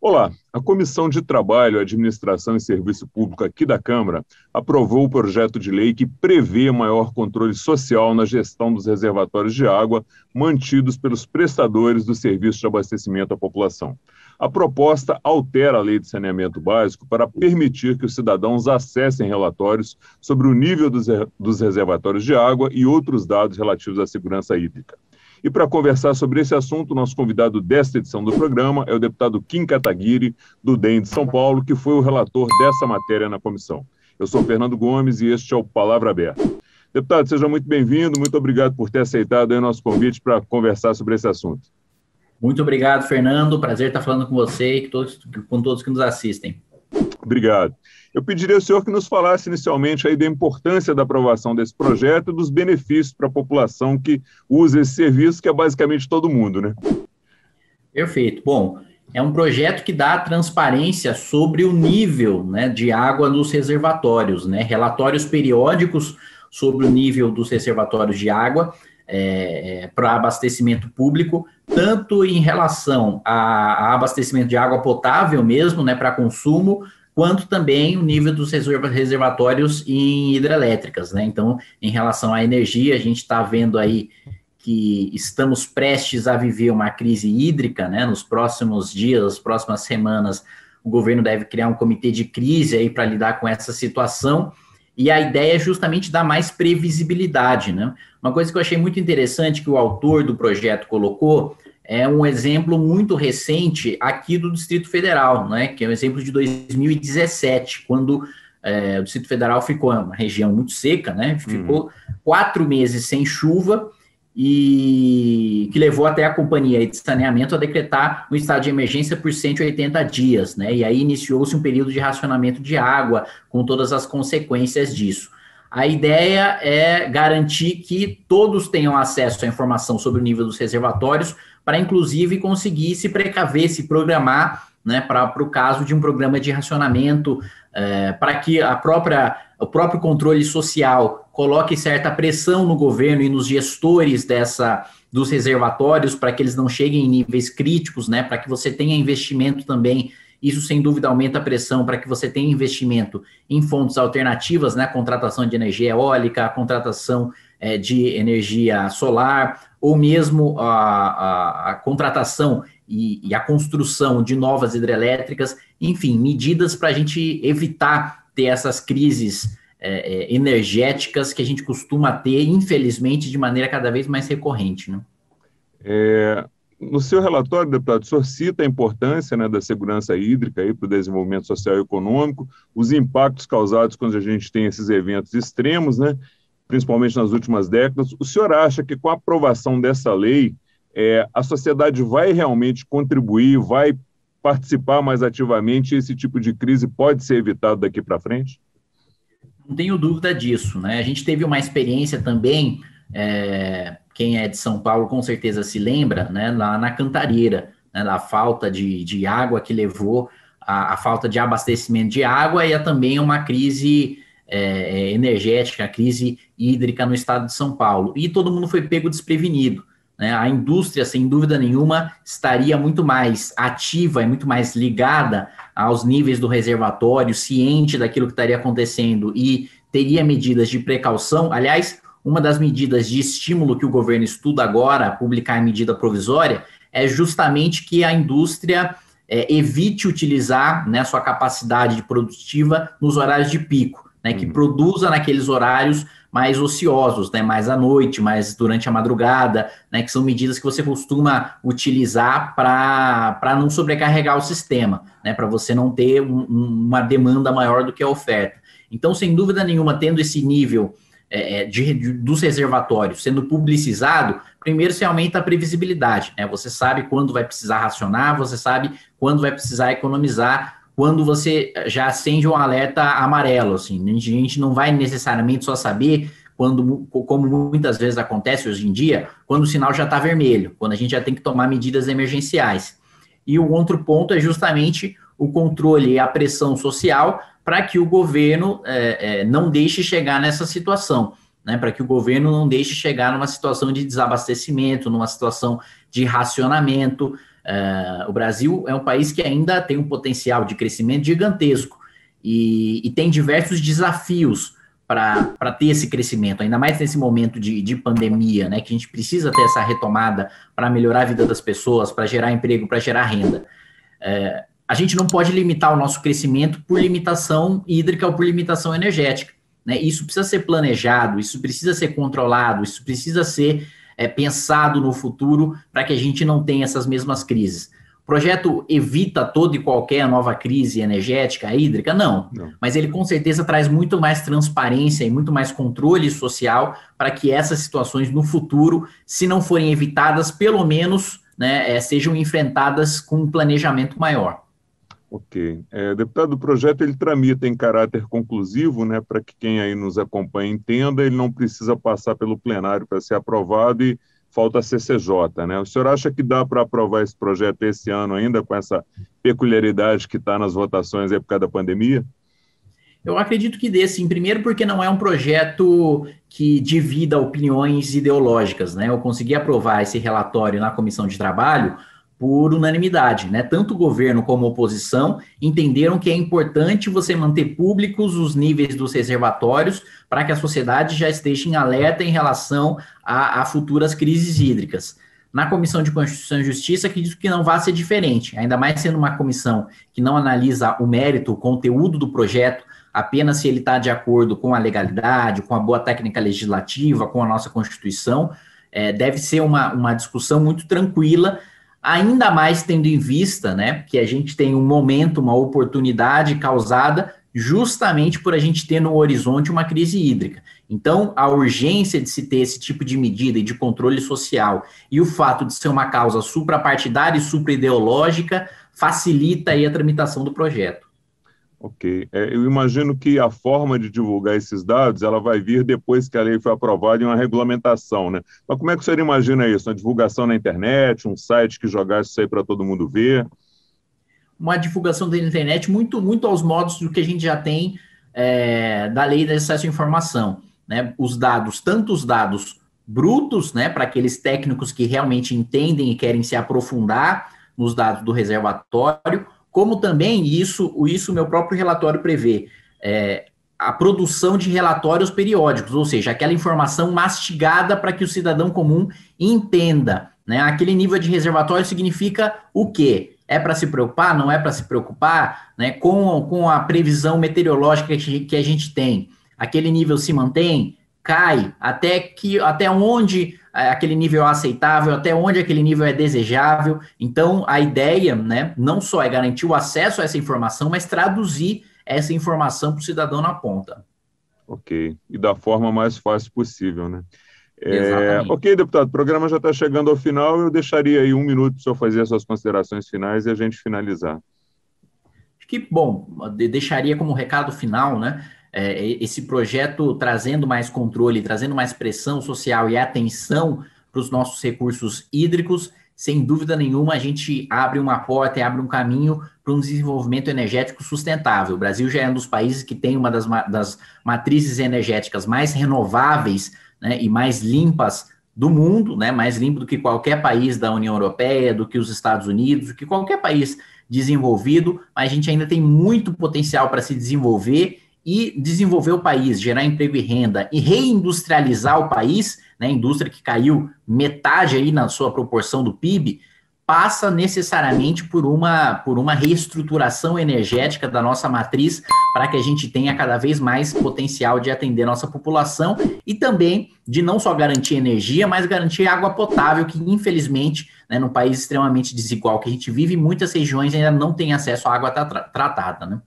Olá, a Comissão de Trabalho, Administração e Serviço Público aqui da Câmara aprovou o projeto de lei que prevê maior controle social na gestão dos reservatórios de água mantidos pelos prestadores do serviço de abastecimento à população. A proposta altera a Lei de Saneamento Básico para permitir que os cidadãos acessem relatórios sobre o nível dos reservatórios de água e outros dados relativos à segurança hídrica. E para conversar sobre esse assunto, nosso convidado desta edição do programa é o deputado Kim Kataguiri, do DEM de São Paulo, que foi o relator dessa matéria na comissão. Eu sou Fernando Gomes e este é o Palavra Aberta. Deputado, seja muito bem-vindo, muito obrigado por ter aceitado o nosso convite para conversar sobre esse assunto. Muito obrigado, Fernando. Prazer estar falando com você e com todos que nos assistem. Obrigado. Eu pediria ao senhor que nos falasse inicialmente aí da importância da aprovação desse projeto e dos benefícios para a população que usa esse serviço, que é basicamente todo mundo, né? Perfeito. Bom, é um projeto que dá transparência sobre o nível né, de água nos reservatórios, né? Relatórios periódicos sobre o nível dos reservatórios de água é, é para abastecimento público, tanto em relação a, a abastecimento de água potável mesmo, né, para consumo, quanto também o nível dos reservatórios em hidrelétricas, né? Então, em relação à energia, a gente está vendo aí que estamos prestes a viver uma crise hídrica, né? Nos próximos dias, nas próximas semanas, o governo deve criar um comitê de crise aí para lidar com essa situação. E a ideia é justamente dar mais previsibilidade, né? Uma coisa que eu achei muito interessante que o autor do projeto colocou é um exemplo muito recente aqui do Distrito Federal, né, que é um exemplo de 2017, quando é, o Distrito Federal ficou uma região muito seca, né, uhum. ficou uhum. quatro meses sem chuva e que levou até a companhia de saneamento a decretar um estado de emergência por 180 dias, né, e aí iniciou-se um período de racionamento de água com todas as consequências disso. A ideia é garantir que todos tenham acesso à informação sobre o nível dos reservatórios, para inclusive conseguir se precaver, se programar né, para o caso de um programa de racionamento, é, para que a própria, o próprio controle social coloque certa pressão no governo e nos gestores dessa dos reservatórios para que eles não cheguem em níveis críticos, né, para que você tenha investimento também isso, sem dúvida, aumenta a pressão para que você tenha investimento em fontes alternativas, né? Contratação de energia eólica, contratação é, de energia solar, ou mesmo a, a, a contratação e, e, a construção de novas hidrelétricas, enfim, medidas para a gente evitar ter essas crises é, energéticas que a gente costuma ter, infelizmente, de maneira cada vez mais recorrente. Né? É, no seu relatório, deputado, o senhor cita a importância né, da segurança hídrica para o desenvolvimento social e econômico, os impactos causados quando a gente tem esses eventos extremos, né, principalmente nas últimas décadas. O senhor acha que com a aprovação dessa lei, é, a sociedade vai realmente contribuir, vai participar mais ativamente e esse tipo de crise pode ser evitado daqui para frente? Não tenho dúvida disso. Né? A gente teve uma experiência também é, quem é de São Paulo com certeza se lembra, né, lá na Cantareira, né, da falta de, de água que levou à, falta de abastecimento de água e a é também uma crise é, é energética, crise hídrica no estado de São Paulo. E todo mundo foi pego desprevenido. Né? A indústria, sem dúvida nenhuma, estaria muito mais ativa e muito mais ligada aos níveis do reservatório, ciente daquilo que estaria acontecendo e teria medidas de precaução. Aliás, uma das medidas de estímulo que o governo estuda agora, publicar em medida provisória, é justamente que a indústria é, evite utilizar né, sua capacidade produtiva nos horários de pico, né, que uhum. produza naqueles horários mais ociosos, né, mais à noite, mais durante a madrugada, né, que são medidas que você costuma utilizar para não sobrecarregar o sistema, né, para você não ter um, uma demanda maior do que a oferta. Então, sem dúvida nenhuma, tendo esse nível é, é, de, de, dos reservatórios sendo publicizado, primeiro você aumenta a previsibilidade, né? Você sabe quando vai precisar racionar, você sabe quando vai precisar economizar, quando você eh, já acende um alerta amarelo, assim, né? a gente não vai necessariamente só saber quando, como muitas vezes acontece hoje em dia, quando o sinal já está vermelho, quando a gente já tem que tomar medidas emergenciais. E o outro ponto é justamente o controle e a pressão social para que o governo é, é, não deixe chegar nessa situação, né, para que o governo não deixe chegar numa situação de desabastecimento, numa situação de racionamento. É, o Brasil é um país que ainda tem um potencial de crescimento gigantesco e, e tem diversos desafios para ter esse crescimento, ainda mais nesse momento de, de pandemia, né, que a gente precisa ter essa retomada para melhorar a vida das pessoas, para gerar emprego, para gerar renda. É, a gente não pode limitar o nosso crescimento por limitação hídrica ou por limitação energética. Né? Isso precisa ser planejado, isso precisa ser controlado, isso precisa ser é, pensado no futuro para que a gente não tenha essas mesmas crises. O projeto evita toda e qualquer nova crise energética, hídrica? Não. não. Mas ele com certeza traz muito mais transparência e muito mais controle social para que essas situações no futuro, se não forem evitadas, pelo menos né, é, sejam enfrentadas com um planejamento maior. Ok. É, deputado, o projeto ele tramita em caráter conclusivo, né, para que quem aí nos acompanha entenda, ele não precisa passar pelo plenário para ser aprovado e falta a CCJ, né? O senhor acha que dá para aprovar esse projeto esse ano ainda, com essa peculiaridade que está nas votações aí por causa da pandemia? Eu acredito que dê, sim. Primeiro, porque não é um projeto que divida opiniões ideológicas, né? Eu consegui aprovar esse relatório na comissão de trabalho por unanimidade, né? Tanto o governo como a oposição entenderam que é importante você manter públicos os níveis dos reservatórios para que a sociedade já esteja em alerta em relação a, a, futuras crises hídricas. Na Comissão de Constituição e Justiça, acredito que não vai ser diferente, ainda mais sendo uma comissão que não analisa o mérito, o conteúdo do projeto, apenas se ele está de acordo com a legalidade, com a boa técnica legislativa, com a nossa Constituição. É, deve ser uma, uma discussão muito tranquila ainda mais tendo em vista, né, que a gente tem um momento, uma oportunidade causada justamente por a gente ter no horizonte uma crise hídrica. Então, a urgência de se ter esse tipo de medida e de controle social e o fato de ser uma causa suprapartidária e supra-ideológica facilita aí a tramitação do projeto. Ok. É, eu imagino que a forma de divulgar esses dados ela vai vir depois que a lei foi aprovada em uma regulamentação, né? Mas como é que o senhor imagina isso? Uma divulgação na internet, um site que jogasse isso aí para todo mundo ver? Uma divulgação da internet muito, muito aos modos do que a gente já tem é, da lei de acesso à informação, né? Os dados, tanto os dados brutos, né, para aqueles técnicos que realmente entendem e querem se aprofundar nos dados do reservatório, como também isso, isso meu próprio relatório prevê, é, a produção de relatórios periódicos, ou seja, aquela informação mastigada para que o cidadão comum entenda. Né? Aquele nível de reservatório significa o quê? É para se preocupar? Não é para se preocupar? Né? Com, com a previsão meteorológica que, que a gente tem, aquele nível se mantém? cai, até que até onde é, aquele nível é aceitável, até onde aquele nível é desejável. Então, a ideia, né, não só é garantir o acesso a essa informação, mas traduzir essa informação para o cidadão na ponta. Ok. E da forma mais fácil possível, né? É, ok, deputado, o programa já está chegando ao final. Eu deixaria aí um minuto para o senhor fazer as suas considerações finais e a gente finalizar. Que bom, deixaria como recado final, né? é, esse projeto trazendo mais controle, trazendo mais pressão social e atenção para os nossos recursos hídricos, sem dúvida nenhuma, a gente abre uma porta e abre um caminho para um desenvolvimento energético sustentável. O Brasil já é um dos países que tem uma das, das matrizes energéticas mais renováveis né, e mais limpas do mundo, né, mais limpo do que qualquer país da União Europeia, do que os Estados Unidos, do que qualquer país desenvolvido, mas a gente ainda tem muito potencial para se desenvolver e desenvolver o país, gerar emprego e renda e reindustrializar o país, né, indústria que caiu metade aí na sua proporção do PIB, passa necessariamente por uma, por uma reestruturação energética da nossa matriz para que a gente tenha cada vez mais potencial de atender nossa população e também de não só garantir energia, mas garantir água potável, que infelizmente, né, num país extremamente desigual que a gente vive, muitas regiões ainda não têm acesso à água tratada, né?